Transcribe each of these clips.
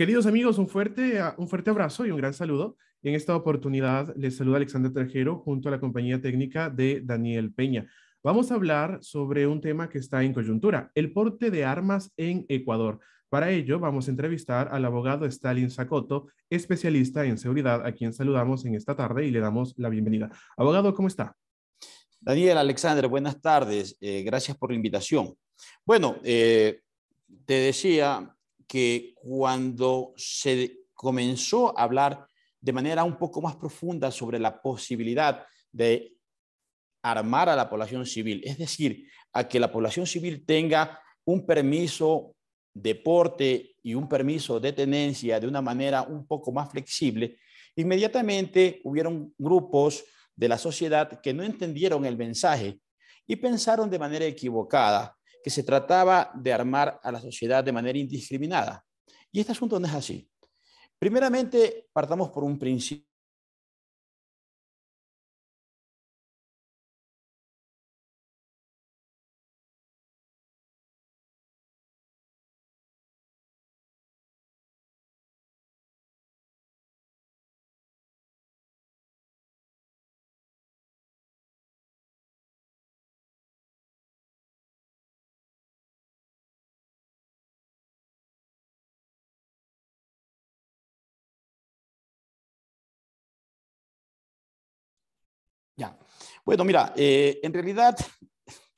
Queridos amigos, un fuerte, ah, un fuerte abrazo y un gran saludo. En esta oportunidad les saluda Alexander Trajero junto a la compañía técnica de Daniel Peña. Vamos a hablar sobre un tema que está en coyuntura, el porte de armas en Ecuador. Para ello, vamos a entrevistar al abogado Stalin Sacoto, especialista en seguridad, a quien saludamos en esta tarde y le damos la bienvenida. Abogado, ¿cómo está? Daniel, Alexander, buenas tardes. Eh, gracias por la invitación. Bueno, eh, te decía que cuando se comenzó a hablar de manera un poco más profunda sobre la posibilidad de armar a la población civil, es decir, a que la población civil tenga un permiso de porte y un permiso de tenencia de una manera un poco más flexible, inmediatamente hubieron grupos de la sociedad que no entendieron el mensaje y pensaron de manera equivocada que se trataba de armar a la sociedad de manera indiscriminada. Y este asunto no es así. Primeramente, partamos por un principio Bueno, mira, eh, en realidad,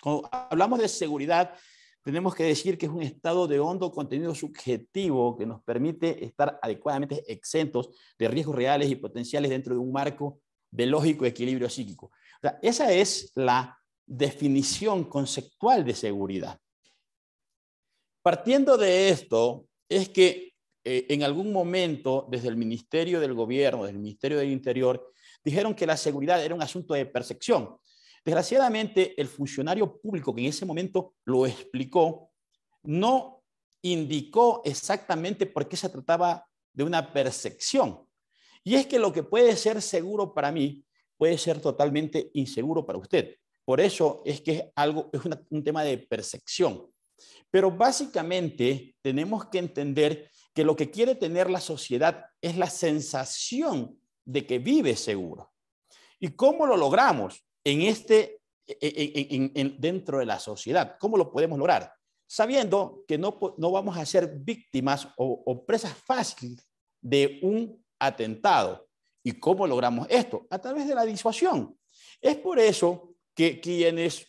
cuando hablamos de seguridad, tenemos que decir que es un estado de hondo contenido subjetivo que nos permite estar adecuadamente exentos de riesgos reales y potenciales dentro de un marco de lógico equilibrio psíquico. esa es la definición conceptual de seguridad. Partiendo de esto, es que eh, en algún momento desde el Ministerio del Gobierno, desde el Ministerio del Interior, dijeron que la seguridad era un asunto de percepción. Desgraciadamente, el funcionario público que en ese momento lo explicó no indicó exactamente por qué se trataba de una percepción. Y es que lo que puede ser seguro para mí puede ser totalmente inseguro para usted. Por eso es que es algo es un tema de percepción. Pero básicamente tenemos que entender que lo que quiere tener la sociedad es la sensación de que vive seguro. ¿Y cómo lo logramos en este, dentro de la sociedad? ¿Cómo lo podemos lograr? Sabiendo que no, vamos a ser víctimas o, o presas fáciles de un atentado. ¿Y cómo logramos esto? A través de la disuasión. Es por eso que quienes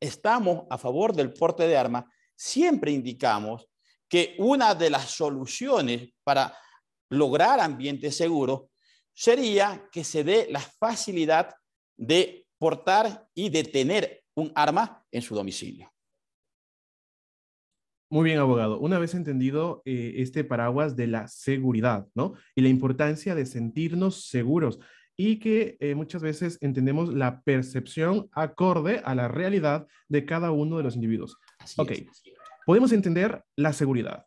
estamos a favor del porte de armas siempre indicamos que una de las soluciones para lograr ambientes seguros sería que se dé la facilidad de portar y de tener un arma en su domicilio. Muy bien, abogado. Una vez entendido eh, este paraguas de la seguridad, ¿no? Y la importancia de sentirnos seguros y que eh, muchas veces entendemos la percepción acorde a la realidad de cada uno de los individuos. ok, podemos entender la seguridad,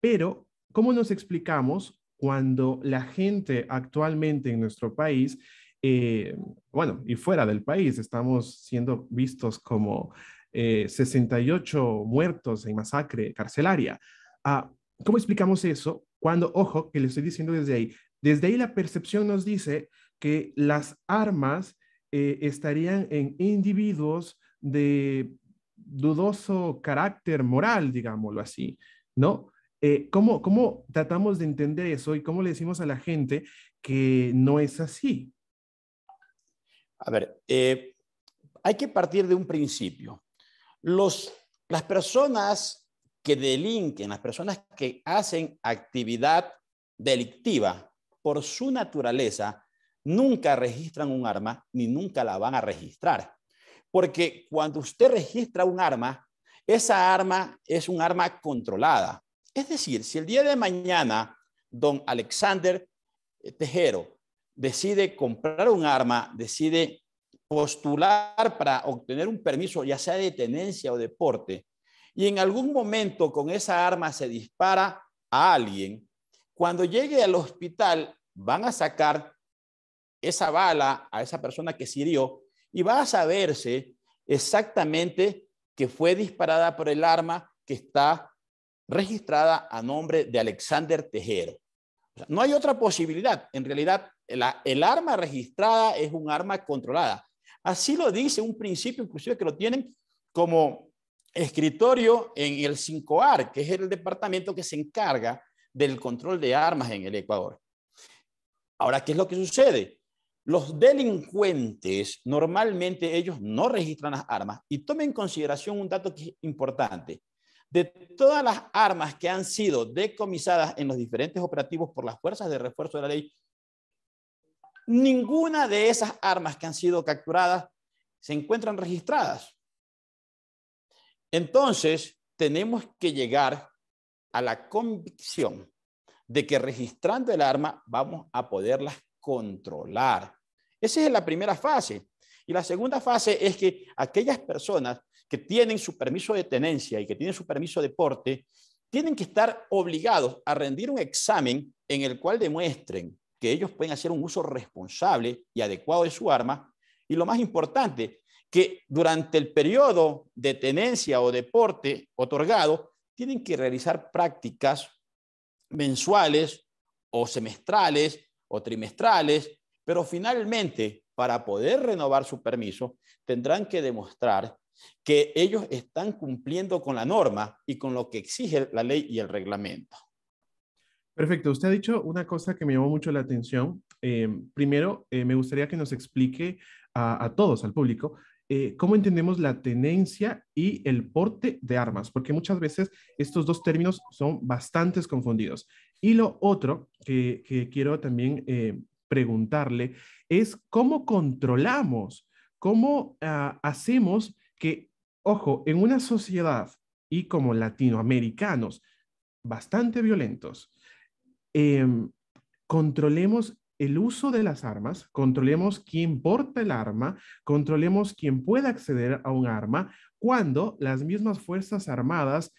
pero ¿cómo nos explicamos cuando la gente actualmente en nuestro país, eh, bueno, y fuera del país, estamos siendo vistos como 68 eh, muertos en masacre carcelaria. Ah, ¿Cómo explicamos eso? Cuando, ojo, que le estoy diciendo desde ahí, desde ahí la percepción nos dice que las armas eh, estarían en individuos de dudoso carácter moral, digámoslo así, ¿no? Eh, ¿cómo, tratamos de entender eso y cómo le decimos a la gente que no es así? A ver, eh, hay que partir de un principio. Los, las personas que delinquen, las personas que hacen actividad delictiva, por su naturaleza, nunca registran un arma ni nunca la van a registrar. Porque cuando usted registra un arma, esa arma es un arma controlada. Es decir, si el día de mañana don Alexander eh, Tejero decide comprar un arma, decide postular para obtener un permiso, ya sea de tenencia o deporte, y en algún momento con esa arma se dispara a alguien, cuando llegue al hospital van a sacar esa bala a esa persona que se hirió y va a saberse exactamente que fue disparada por el arma que está registrada a nombre de Alexander Tejero. no hay otra posibilidad. En realidad, el arma registrada es un arma controlada. Así lo dice un principio, inclusive, que lo tienen como escritorio en el 5AR, que es el departamento que se encarga del control de armas en el Ecuador. Ahora, ¿qué es lo que sucede? Los delincuentes normalmente ellos no registran las armas y tomen en consideración un dato que es importante. De todas las armas que han sido decomisadas en los diferentes operativos por las fuerzas de refuerzo de la ley, ninguna de esas armas que han sido capturadas se encuentran registradas. Entonces, tenemos que llegar a la convicción de que registrando el arma vamos a poderlas controlar. Esa es la primera fase. Y la segunda fase es que aquellas personas que tienen su permiso de tenencia y que tienen su permiso de porte, tienen que estar obligados a rendir un examen en el cual demuestren que ellos pueden hacer un uso responsable y adecuado de su arma. Y lo más importante, que durante el periodo de tenencia o deporte otorgado, tienen que realizar prácticas mensuales o semestrales o trimestrales, pero finalmente, para poder renovar su permiso, tendrán que demostrar que ellos están cumpliendo con la norma y con lo que exige la ley y el reglamento. Perfecto, usted ha dicho una cosa que me llamó mucho la atención. Eh, primero, eh, me gustaría que nos explique a, todos, al público, eh, cómo entendemos la tenencia y el porte de armas, porque muchas veces estos dos términos son bastante confundidos. Y lo otro que, quiero también preguntarle es cómo controlamos, cómo ah, hacemos que, ojo, en una sociedad y como latinoamericanos bastante violentos, em, controlemos el uso de las armas, controlemos quién porta el arma, controlemos quién puede acceder a un arma, cuando las mismas Fuerzas Armadas,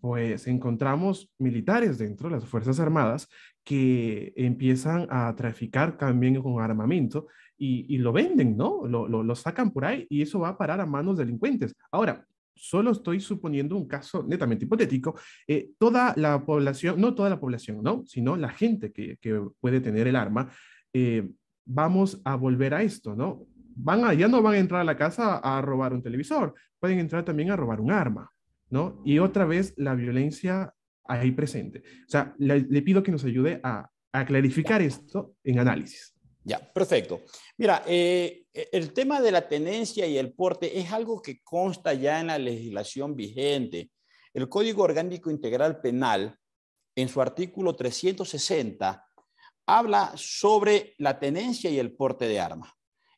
pues encontramos militares dentro las Fuerzas Armadas que empiezan a traficar también con armamento y, lo venden, ¿no? Lo, sacan por ahí y eso va a parar a manos delincuentes. Ahora, solo estoy suponiendo un caso netamente hipotético, eh, toda la población, no toda la población, ¿no? Sino la gente que, puede tener el arma, eh, vamos a volver a esto, ¿no? Van ya no van a entrar a la casa a robar un televisor, pueden entrar también a robar un arma, ¿no? Y otra vez la violencia ahí presente. O sea, le, pido que nos ayude a clarificar esto en análisis. Ya, perfecto. Mira, eh, el tema de la tenencia y el porte es algo que consta ya en la legislación vigente. El Código Orgánico Integral Penal, en su artículo 360, habla sobre la tenencia y el porte de armas.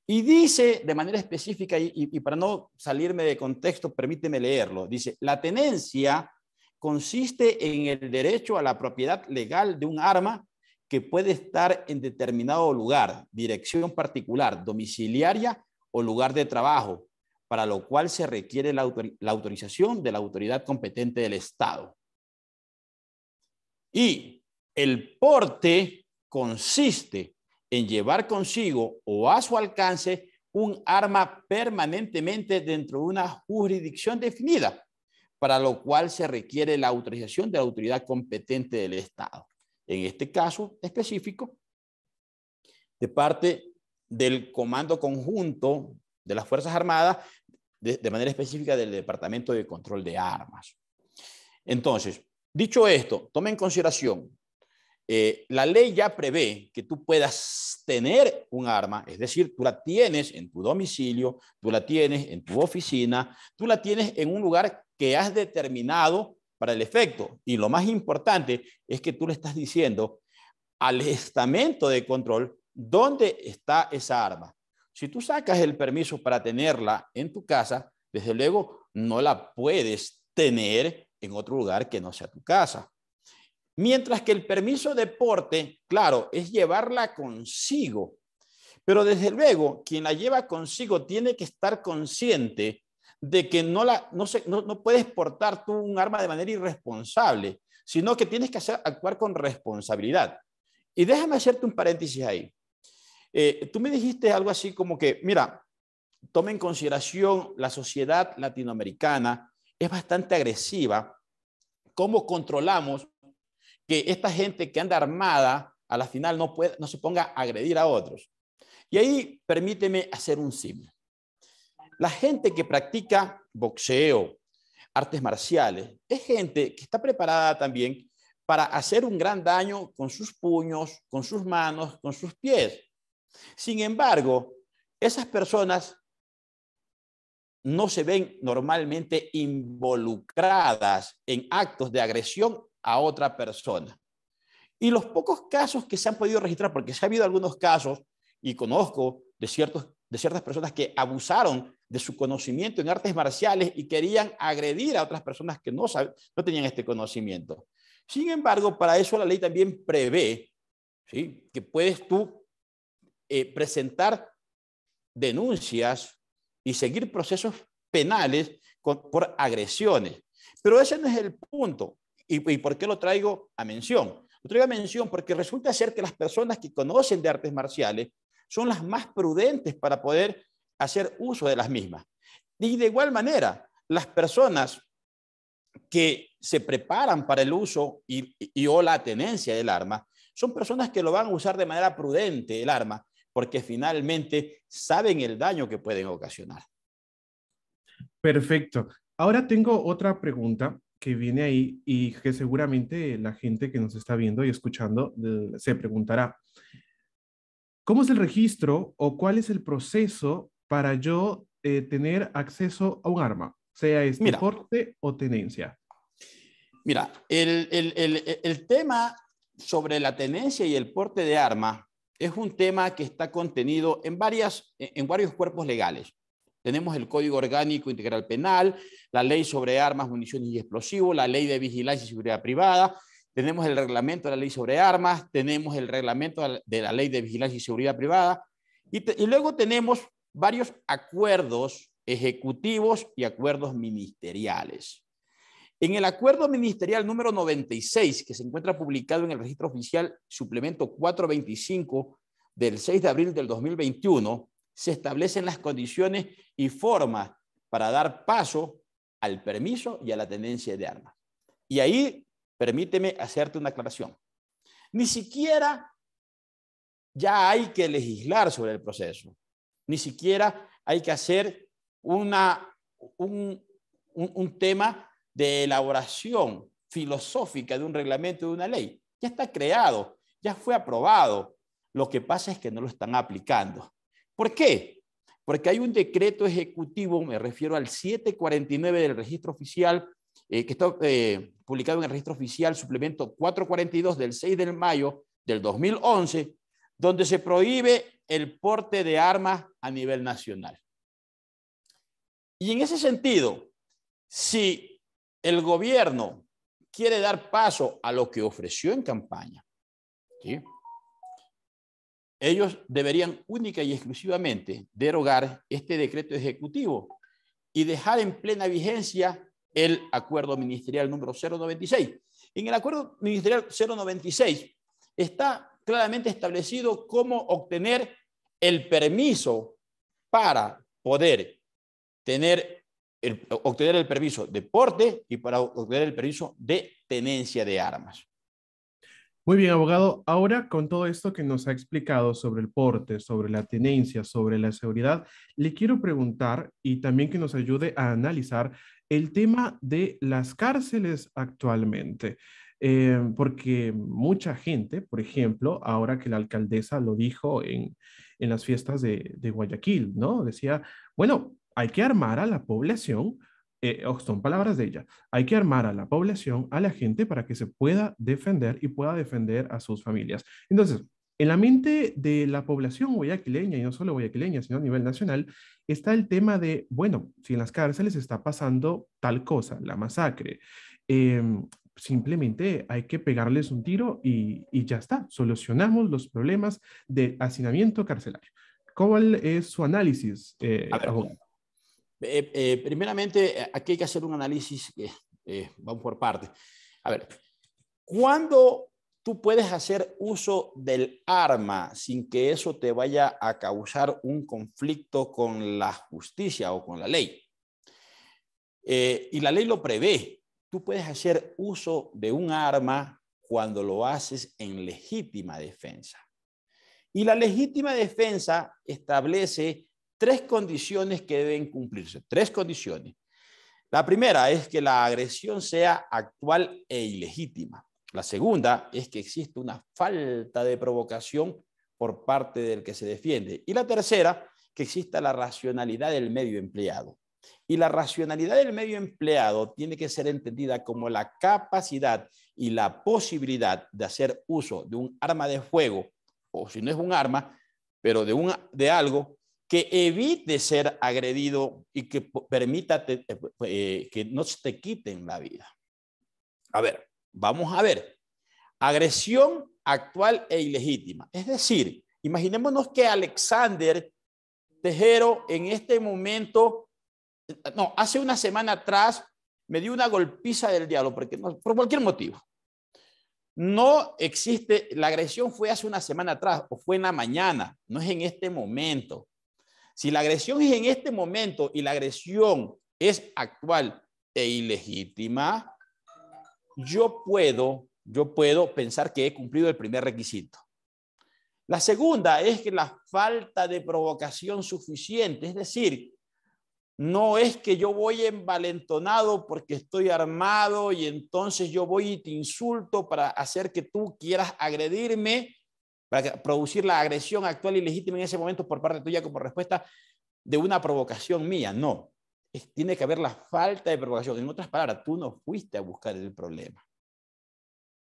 Y dice de manera específica, y, y, para no salirme de contexto, permíteme leerlo, dice, la tenencia consiste en el derecho a la propiedad legal de un arma que puede estar en determinado lugar, dirección particular, domiciliaria o lugar de trabajo, para lo cual se requiere la, autorización de la autoridad competente del Estado. Y el porte consiste en llevar consigo o a su alcance un arma permanentemente dentro de una jurisdicción definida, para lo cual se requiere la autorización de la autoridad competente del Estado en este caso específico, de parte del Comando Conjunto de las Fuerzas Armadas, de, manera específica del Departamento de Control de Armas. Entonces, dicho esto, tome en consideración, eh, la ley ya prevé que tú puedas tener un arma, es decir, tú la tienes en tu domicilio, tú la tienes en tu oficina, tú la tienes en un lugar que has determinado para el efecto. Y lo más importante es que tú le estás diciendo al estamento de control dónde está esa arma. Si tú sacas el permiso para tenerla en tu casa, desde luego no la puedes tener en otro lugar que no sea tu casa. Mientras que el permiso de porte, claro, es llevarla consigo. Pero desde luego, quien la lleva consigo tiene que estar consciente de que no, la, no, se, no, no, puedes portar tú un arma de manera irresponsable, sino que tienes que hacer, actuar con responsabilidad. Y déjame hacerte un paréntesis ahí. Eh, tú me dijiste algo así como que, mira, tome en consideración la sociedad latinoamericana es bastante agresiva. ¿Cómo controlamos que esta gente que anda armada a la final no, puede, no se ponga a agredir a otros? Y ahí permíteme hacer un símbolo. La gente que practica boxeo, artes marciales, es gente que está preparada también para hacer un gran daño con sus puños, con sus manos, con sus pies. Sin embargo, esas personas no se ven normalmente involucradas en actos de agresión a otra persona. Y los pocos casos que se han podido registrar, porque se ha habido algunos casos, y conozco de ciertos de ciertas personas que abusaron de su conocimiento en artes marciales y querían agredir a otras personas que no, no tenían este conocimiento. Sin embargo, para eso la ley también prevé que puedes tú eh, presentar denuncias y seguir procesos penales por agresiones. Pero ese no es el punto. ¿Y, ¿Y por qué lo traigo a mención? Lo traigo a mención porque resulta ser que las personas que conocen de artes marciales son las más prudentes para poder hacer uso de las mismas. Y de igual manera, las personas que se preparan para el uso y, o la tenencia del arma, son personas que lo van a usar de manera prudente el arma, porque finalmente saben el daño que pueden ocasionar. Perfecto. Ahora tengo otra pregunta que viene ahí y que seguramente la gente que nos está viendo y escuchando eh, se preguntará. ¿Cómo es el registro o cuál es el proceso para yo eh, tener acceso a un arma, sea este mira, porte o tenencia? Mira, el, tema sobre la tenencia y el porte de arma es un tema que está contenido en, varias, en varios cuerpos legales. Tenemos el Código Orgánico Integral Penal, la Ley sobre Armas, Municiones y Explosivos, la Ley de Vigilancia y Seguridad Privada, tenemos el reglamento de la ley sobre armas, tenemos el reglamento de la ley de vigilancia y seguridad privada, y, luego tenemos varios acuerdos ejecutivos y acuerdos ministeriales. En el acuerdo ministerial número 96, que se encuentra publicado en el registro oficial suplemento 425 del 6 de abril del 2021, se establecen las condiciones y formas para dar paso al permiso y a la tenencia de armas. Y ahí permíteme hacerte una aclaración. Ni siquiera ya hay que legislar sobre el proceso, ni siquiera hay que hacer una, un, tema de elaboración filosófica de un reglamento, de una ley. Ya está creado, ya fue aprobado. Lo que pasa es que no lo están aplicando. ¿Por qué? Porque hay un decreto ejecutivo, me refiero al 749 del registro oficial eh, que está eh, publicado en el registro oficial, suplemento 442 del 6 de mayo del 2011, donde se prohíbe el porte de armas a nivel nacional. Y en ese sentido, si el gobierno quiere dar paso a lo que ofreció en campaña, ellos deberían única y exclusivamente derogar este decreto ejecutivo y dejar en plena vigencia el acuerdo ministerial número 096. En el acuerdo ministerial 096 está claramente establecido cómo obtener el permiso para poder tener obtener el permiso de porte y para obtener el permiso de tenencia de armas. Muy bien, abogado. Ahora, con todo esto que nos ha explicado sobre el porte, sobre la tenencia, sobre la seguridad, le quiero preguntar y también que nos ayude a analizar el tema de las cárceles actualmente. Eh, porque mucha gente, por ejemplo, ahora que la alcaldesa lo dijo en, las fiestas de, Guayaquil, ¿no? Decía, bueno, hay que armar a la población, eh, oh, son palabras de ella, hay que armar a la población, a la gente para que se pueda defender y pueda defender a sus familias. Entonces, en la mente de la población guayaquileña, y no solo guayaquileña, sino a nivel nacional, está el tema de, bueno, si en las cárceles está pasando tal cosa, la masacre, em, simplemente hay que pegarles un tiro y, ya está, solucionamos los problemas de hacinamiento carcelario. ¿Cuál es su análisis? Eh, eh, eh, primeramente, aquí hay que hacer un análisis, que vamos por partes. A ver, ¿cuándo tú puedes hacer uso del arma sin que eso te vaya a causar un conflicto con la justicia o con la ley. Eh, y la ley lo prevé. Tú puedes hacer uso de un arma cuando lo haces en legítima defensa. Y la legítima defensa establece tres condiciones que deben cumplirse. Tres condiciones. La primera es que la agresión sea actual e ilegítima. La segunda es que existe una falta de provocación por parte del que se defiende. Y la tercera, que exista la racionalidad del medio empleado. Y la racionalidad del medio empleado tiene que ser entendida como la capacidad y la posibilidad de hacer uso de un arma de fuego, o si no es un arma, pero de, un, de algo que evite ser agredido y que permita eh, eh, que no se te quiten la vida. A ver, Vamos a ver. Agresión actual e ilegítima. Es decir, imaginémonos que Alexander Tejero en este momento, no, hace una semana atrás me dio una golpiza del diablo, porque por cualquier motivo. No existe, la agresión fue hace una semana atrás o fue en la mañana, no es en este momento. Si la agresión es en este momento y la agresión es actual e ilegítima, yo puedo, yo puedo pensar que he cumplido el primer requisito. La segunda es que la falta de provocación suficiente, es decir, no es que yo voy envalentonado porque estoy armado y entonces yo voy y te insulto para hacer que tú quieras agredirme, para producir la agresión actual y legítima en ese momento por parte tuya como respuesta de una provocación mía. No tiene que haber la falta de provocación. En otras palabras, tú no fuiste a buscar el problema.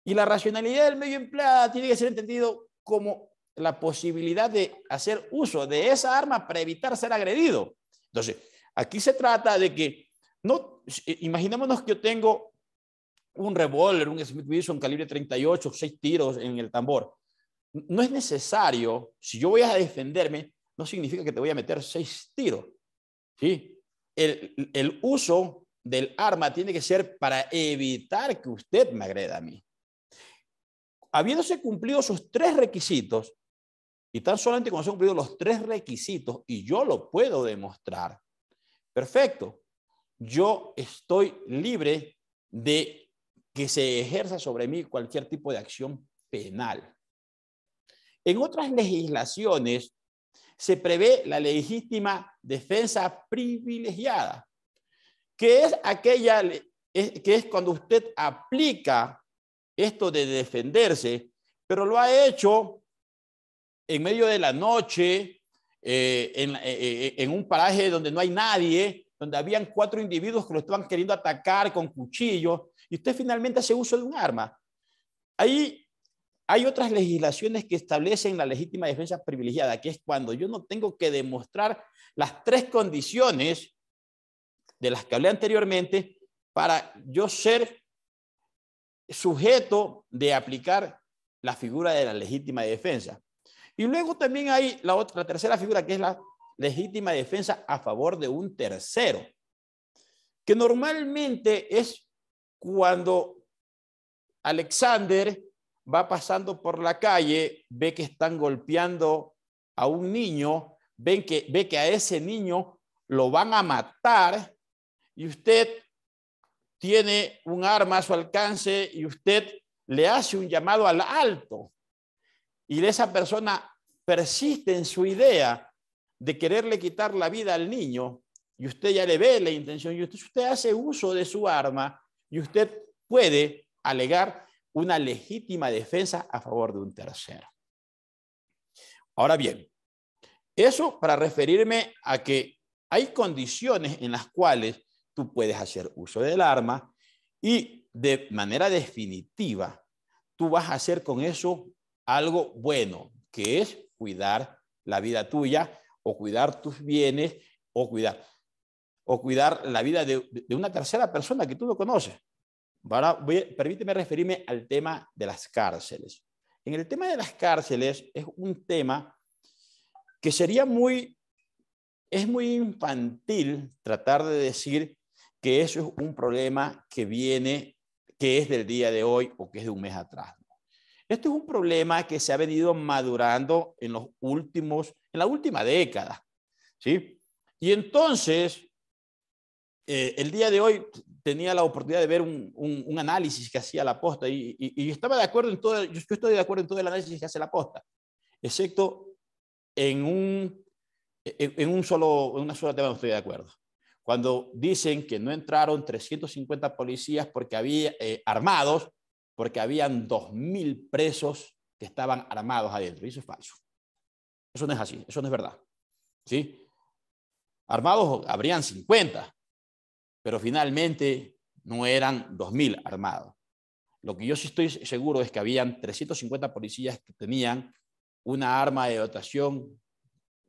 Y la racionalidad del medio empleado tiene que ser entendido como la posibilidad de hacer uso de esa arma para evitar ser agredido. Entonces, aquí se trata de que, no, eh, imaginémonos que yo tengo un revólver, un Smith Wilson calibre 38, seis tiros en el tambor. No es necesario, si yo voy a defenderme, no significa que te voy a meter seis tiros. ¿sí? el, uso del arma tiene que ser para evitar que usted me agreda a mí. Habiéndose cumplido sus tres requisitos, y tan solamente cuando se han cumplido los tres requisitos, y yo lo puedo demostrar, perfecto, yo estoy libre de que se ejerza sobre mí cualquier tipo de acción penal. En otras legislaciones, se prevé la legítima defensa privilegiada, que es aquella que es cuando usted aplica esto de defenderse, pero lo ha hecho en medio de la noche, eh, en, eh, eh, en un paraje donde no hay nadie, donde habían cuatro individuos que lo estaban queriendo atacar con cuchillos, y usted finalmente hace uso de un arma. Ahí hay otras legislaciones que establecen la legítima defensa privilegiada, que es cuando yo no tengo que demostrar las tres condiciones de las que hablé anteriormente para yo ser sujeto de aplicar la figura de la legítima defensa. Y luego también hay la, otra, la tercera figura, que es la legítima defensa a favor de un tercero, que normalmente es cuando Alexander va pasando por la calle, ve que están golpeando a un niño, ven que, ve que a ese niño lo van a matar y usted tiene un arma a su alcance y usted le hace un llamado al alto y esa persona persiste en su idea de quererle quitar la vida al niño y usted ya le ve la intención y usted, usted hace uso de su arma y usted puede alegar una legítima defensa a favor de un tercero. Ahora bien, eso para referirme a que hay condiciones en las cuales tú puedes hacer uso del arma y de manera definitiva tú vas a hacer con eso algo bueno, que es cuidar la vida tuya o cuidar tus bienes o cuidar o cuidar la vida de, de una tercera persona que tú no conoces permíteme referirme al tema de las cárceles. En el tema de las cárceles es un tema que sería muy, es muy infantil tratar de decir que eso es un problema que viene, que es del día de hoy o que es de un mes atrás. Esto es un problema que se ha venido madurando en los últimos, en la última década, ¿sí? Y entonces, eh, el día de hoy tenía la oportunidad de ver un, un, análisis que hacía la posta y, estaba de acuerdo en todo, yo estoy de acuerdo en todo el análisis que hace la posta, excepto en un, en, un solo, en una sola tema no estoy de acuerdo. Cuando dicen que no entraron 350 policías porque había eh, armados, porque habían 2.000 presos que estaban armados adentro. eso es falso. Eso no es así, eso no es verdad. ¿Sí? Armados habrían 50, pero finalmente no eran 2.000 armados. Lo que yo sí estoy seguro es que habían 350 policías que tenían una arma de dotación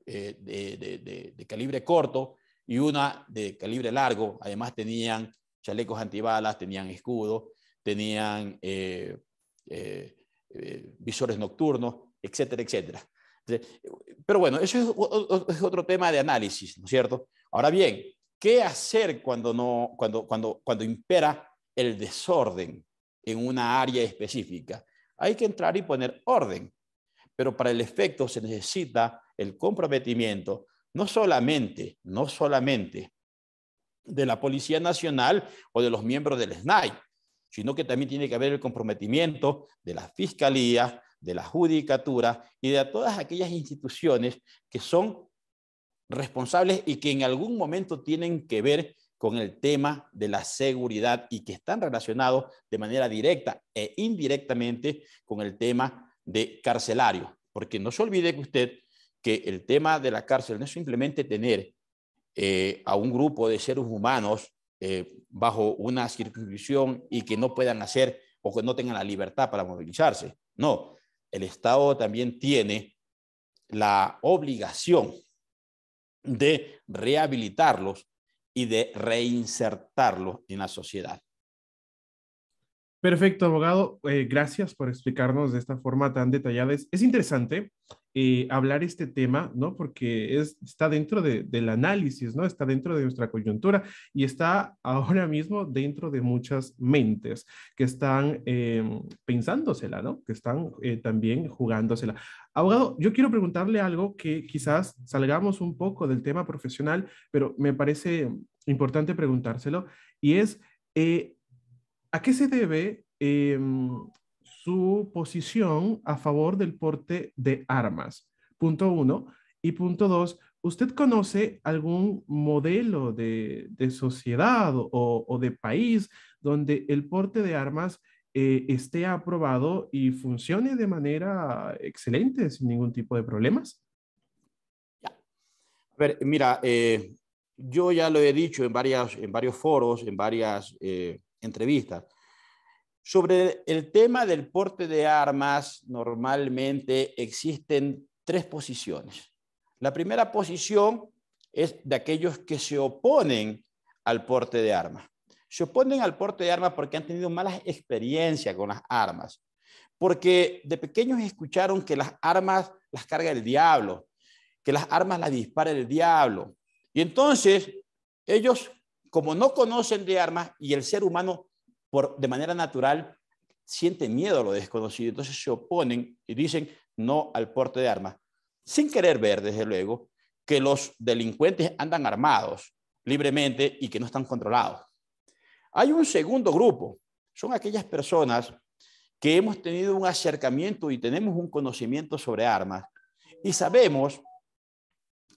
eh, de, calibre corto y una de calibre largo. Además tenían chalecos antibalas, tenían escudos, tenían eh, eh, visores nocturnos, etcétera, etcétera. Pero bueno, eso es otro tema de análisis, ¿no es cierto? Ahora bien, ¿Qué hacer cuando, no, cuando, cuando, cuando impera el desorden en una área específica? Hay que entrar y poner orden, pero para el efecto se necesita el comprometimiento, no solamente, no solamente de la Policía Nacional o de los miembros del SNAI, sino que también tiene que haber el comprometimiento de la Fiscalía, de la Judicatura y de todas aquellas instituciones que son responsables y que en algún momento tienen que ver con el tema de la seguridad y que están relacionados de manera directa e indirectamente con el tema de carcelario. Porque no se olvide que usted que el tema de la cárcel no es simplemente tener eh, a un grupo de seres humanos eh, bajo una circunscripción y que no puedan hacer o que no tengan la libertad para movilizarse. No, el Estado también tiene la obligación de rehabilitarlos y de reinsertarlos en la sociedad. Perfecto, abogado. Eh, gracias por explicarnos de esta forma tan detallada. Es, interesante eh, hablar este tema, ¿no? Porque es, está dentro del análisis, ¿no? Está dentro de nuestra coyuntura y está ahora mismo dentro de muchas mentes que están eh, pensándosela, ¿no? Que están también jugándosela. Abogado, yo quiero preguntarle algo que quizás salgamos un poco del tema profesional, pero me parece importante preguntárselo, y es, eh, ¿a qué se debe em, su posición a favor del porte de armas? Punto uno. Y punto dos, ¿usted conoce algún modelo de, sociedad o, o, de país donde el porte de armas eh, esté aprobado y funcione de manera excelente, sin ningún tipo de problemas. mira, eh, yo ya lo he dicho en, varias, en varios foros, en varias eh, entrevistas. Sobre el tema del porte de armas, normalmente existen tres posiciones. La primera posición es de aquellos que se oponen al porte de armas se oponen al porte de armas porque han tenido malas experiencias con las armas, porque de pequeños escucharon que las armas las carga el diablo, que las armas las dispara el diablo. Y entonces ellos, como no conocen de armas y el ser humano por, de manera natural siente miedo a lo desconocido, entonces se oponen y dicen no al porte de armas, sin querer ver, desde luego, que los delincuentes andan armados libremente y que no están controlados. Hay un segundo grupo, son aquellas personas que hemos tenido un acercamiento y tenemos un conocimiento sobre armas y sabemos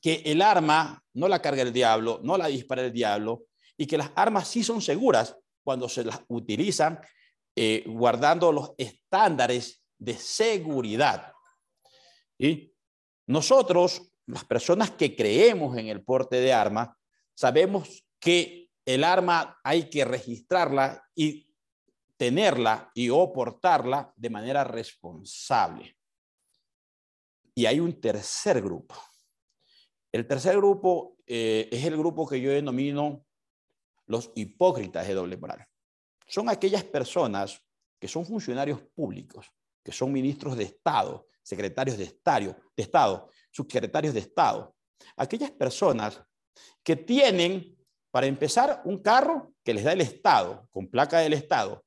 que el arma no la carga el diablo, no la dispara el diablo y que las armas sí son seguras cuando se las utilizan eh, guardando los estándares de seguridad. Y nosotros, las personas que creemos en el porte de armas, sabemos que el arma hay que registrarla y tenerla y o de manera responsable. Y hay un tercer grupo. El tercer grupo eh, es el grupo que yo denomino los hipócritas de doble moral. Son aquellas personas que son funcionarios públicos, que son ministros de Estado, secretarios de de Estado subsecretarios de Estado. Aquellas personas que tienen para empezar, un carro que les da el Estado, con placa del Estado,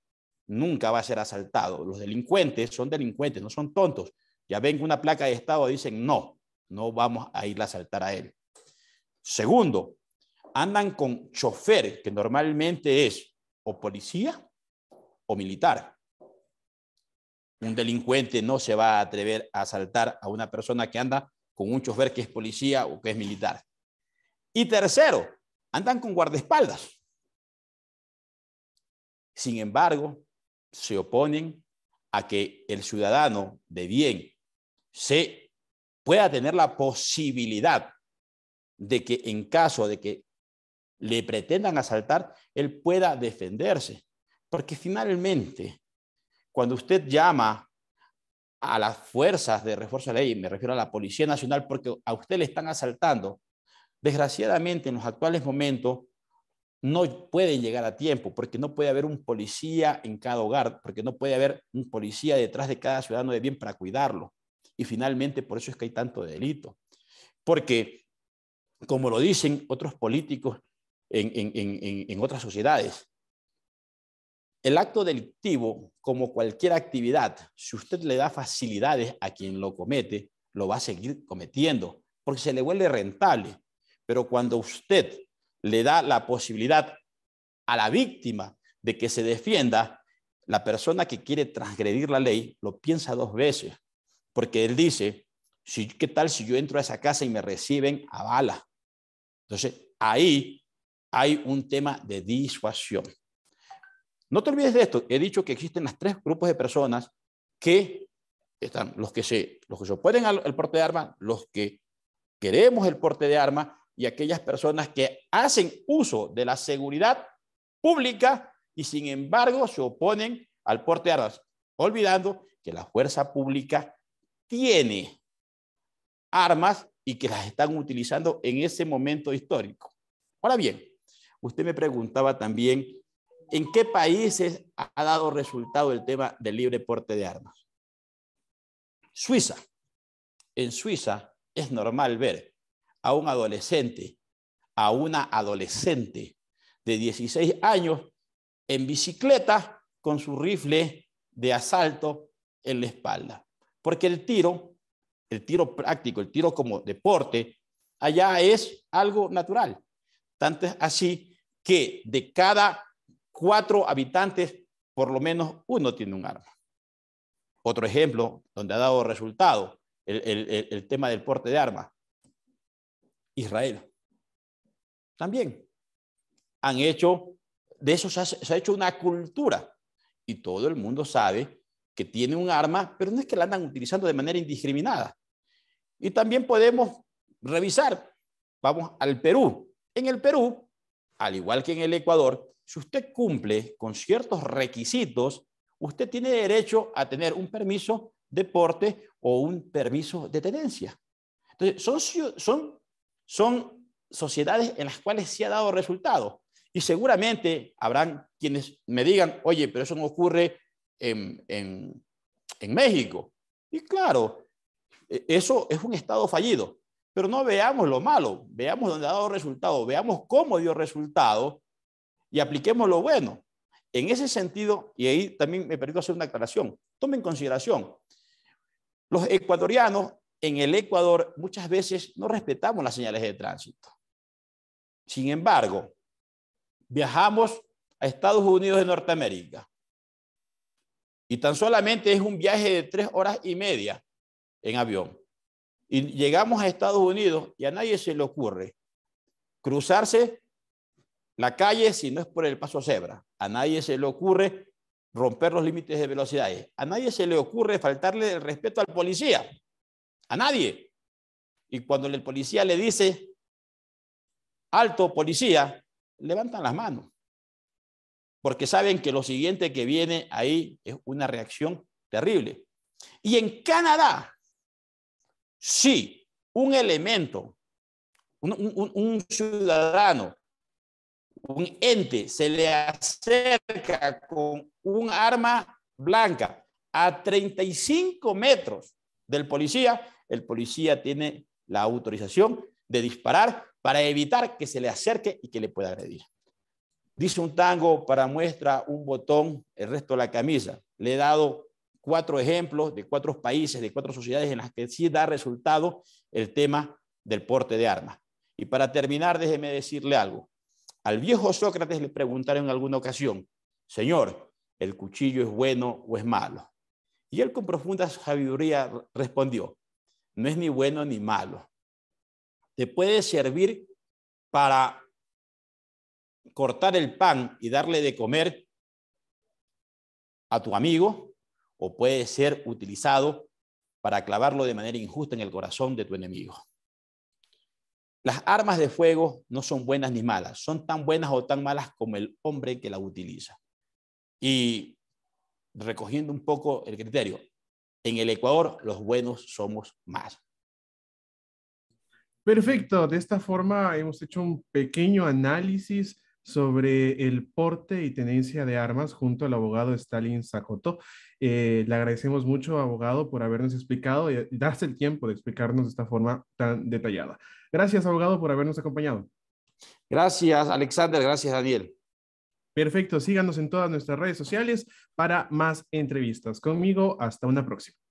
nunca va a ser asaltado. Los delincuentes son delincuentes, no son tontos. Ya ven una placa de Estado, dicen, no, no vamos a ir a asaltar a él. Segundo, andan con chofer, que normalmente es o policía o militar. Un delincuente no se va a atrever a asaltar a una persona que anda con un chofer que es policía o que es militar. Y tercero, andan con guardaespaldas. Sin embargo, se oponen a que el ciudadano de bien se pueda tener la posibilidad de que en caso de que le pretendan asaltar, él pueda defenderse. Porque finalmente, cuando usted llama a las fuerzas de refuerzo de ley, me refiero a la Policía Nacional, porque a usted le están asaltando, desgraciadamente en los actuales momentos no pueden llegar a tiempo porque no puede haber un policía en cada hogar, porque no puede haber un policía detrás de cada ciudadano de bien para cuidarlo. Y finalmente, por eso es que hay tanto delito. Porque, como lo dicen otros políticos en, otras sociedades, el acto delictivo, como cualquier actividad, si usted le da facilidades a quien lo comete, lo va a seguir cometiendo, porque se le vuelve rentable. Pero cuando usted le da la posibilidad a la víctima de que se defienda, la persona que quiere transgredir la ley lo piensa dos veces, porque él dice, ¿qué tal si yo entro a esa casa y me reciben a bala? Entonces, ahí hay un tema de disuasión. No te olvides de esto, he dicho que existen las tres grupos de personas que están los que se, los que oponen porte de arma los que queremos el porte de arma y aquellas personas que hacen uso de la seguridad pública y sin embargo se oponen al porte de armas, olvidando que la fuerza pública tiene armas y que las están utilizando en ese momento histórico. Ahora bien, usted me preguntaba también en qué países ha dado resultado el tema del libre porte de armas. Suiza. En Suiza es normal ver a un adolescente, a una adolescente de 16 años en bicicleta con su rifle de asalto en la espalda. Porque el tiro, el tiro práctico, el tiro como deporte, allá es algo natural. Tanto es así que de cada cuatro habitantes, por lo menos uno tiene un arma. Otro ejemplo donde ha dado resultado el, el tema del porte de armas. Israel. También han hecho, de eso se ha, hecho una cultura y todo el mundo sabe que tiene un arma, pero no es que la andan utilizando de manera indiscriminada. Y también podemos revisar, vamos al Perú. En el Perú, al igual que en el Ecuador, si usted cumple con ciertos requisitos, usted tiene derecho a tener un permiso de porte o un permiso de tenencia. Entonces, son, son son sociedades en las cuales se ha dado resultado. Y seguramente habrán quienes me digan, oye, pero eso no ocurre en, México. Y claro, e, eso es un Estado fallido. Pero no veamos lo malo, veamos dónde ha dado resultado, veamos cómo dio resultado y apliquemos lo bueno. En ese sentido, y ahí también me permito hacer una aclaración, tomen consideración, los ecuatorianos en el Ecuador muchas veces no respetamos las señales de tránsito. Sin embargo, viajamos a Estados Unidos de Norteamérica y tan solamente es un viaje de tres horas y media en avión. Y llegamos a Estados Unidos y a nadie se le ocurre cruzarse la calle si no es por el paso cebra. A nadie se le ocurre romper los límites de velocidades. A nadie se le ocurre faltarle el respeto al policía. A nadie. Y cuando el policía le dice, alto policía, levantan las manos. Porque saben que lo siguiente que viene ahí es una reacción terrible. Y en Canadá, sí, un elemento, un, un ciudadano, un ente se le acerca con un arma blanca a 35 metros del policía, el policía tiene la autorización de disparar para evitar que se le acerque y que le pueda agredir. Dice un tango para muestra un botón, el resto de la camisa. Le he dado cuatro ejemplos de cuatro países, de cuatro sociedades en las que sí da resultado el tema del porte de armas. Y para terminar, déjeme decirle algo. Al viejo Sócrates le preguntaron en alguna ocasión, Señor, ¿el cuchillo es bueno o es malo? Y él con profunda sabiduría respondió, no es ni bueno ni malo. Te puede servir para cortar el pan y darle de comer a tu amigo o puede ser utilizado para clavarlo de manera injusta en el corazón de tu enemigo. Las armas de fuego no son buenas ni malas, son tan buenas o tan malas como el hombre que la utiliza. Y recogiendo un poco el criterio, en el Ecuador los buenos somos más. Perfecto, de esta forma hemos hecho un pequeño análisis sobre el porte y tenencia de armas junto al abogado Stalin Zacoto. Eh, le agradecemos mucho, abogado, por habernos explicado y darse el tiempo de explicarnos de esta forma tan detallada. Gracias, abogado, por habernos acompañado. Gracias, Alexander. Gracias, Daniel. Perfecto, síganos en todas nuestras redes sociales para más entrevistas. Conmigo, hasta una próxima.